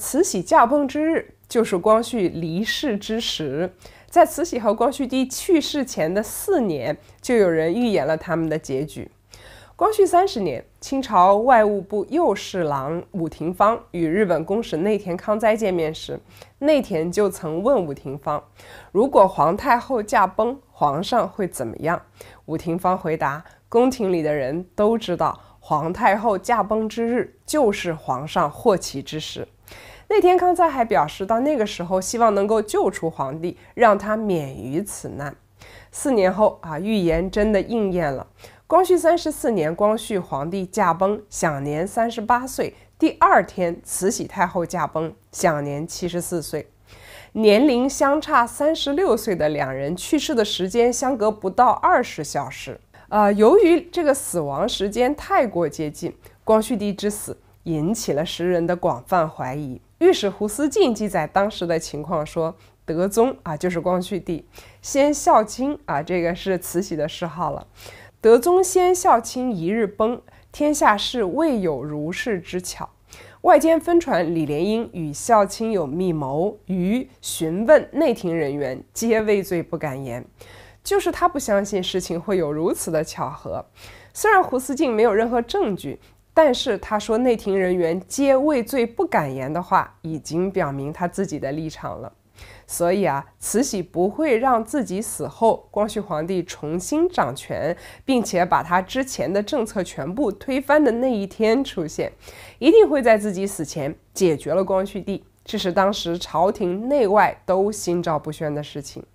慈禧驾崩之日，就是光绪离世之时。在慈禧和光绪帝去世前的四年，就有人预言了他们的结局。光绪三十年，清朝外务部右侍郎武廷芳与日本公使内田康哉见面时，内田就曾问武廷芳：“如果皇太后驾崩，皇上会怎么样？”武廷芳回答：“宫廷里的人都知道，皇太后驾崩之日，就是皇上祸起之时。”那天康在还表示，到那个时候希望能够救出皇帝，让他免于此难。四年后啊，预言真的应验了。光绪三十四年，光绪皇帝驾崩，享年三十八岁。第二天，慈禧太后驾崩，享年七十四岁，年龄相差三十六岁的两人去世的时间相隔不到二十小时。呃，由于这个死亡时间太过接近，光绪帝之死引起了时人的广泛怀疑。御史胡思敬记载当时的情况说：“德宗啊，就是光绪帝，先孝亲啊，这个是慈禧的谥号了。德宗先孝亲一日崩，天下事未有如是之巧。外间分传李莲英与孝亲有密谋，于询问内廷人员，皆畏罪不敢言。就是他不相信事情会有如此的巧合。虽然胡思敬没有任何证据。”但是他说内廷人员皆畏罪不敢言的话，已经表明他自己的立场了。所以啊，慈禧不会让自己死后，光绪皇帝重新掌权，并且把他之前的政策全部推翻的那一天出现，一定会在自己死前解决了光绪帝。这是当时朝廷内外都心照不宣的事情。